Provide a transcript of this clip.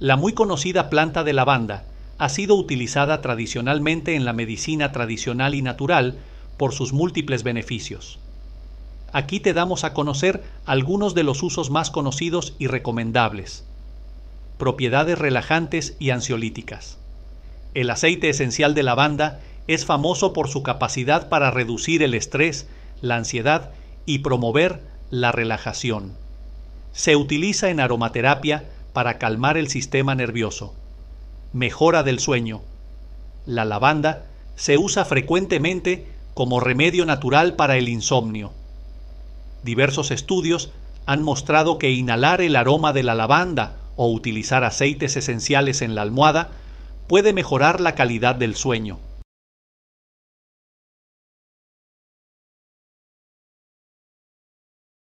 La muy conocida planta de lavanda ha sido utilizada tradicionalmente en la medicina tradicional y natural por sus múltiples beneficios. Aquí te damos a conocer algunos de los usos más conocidos y recomendables. Propiedades relajantes y ansiolíticas. El aceite esencial de lavanda es famoso por su capacidad para reducir el estrés, la ansiedad y promover la relajación. Se utiliza en aromaterapia para calmar el sistema nervioso. Mejora del sueño. La lavanda se usa frecuentemente como remedio natural para el insomnio. Diversos estudios han mostrado que inhalar el aroma de la lavanda o utilizar aceites esenciales en la almohada puede mejorar la calidad del sueño.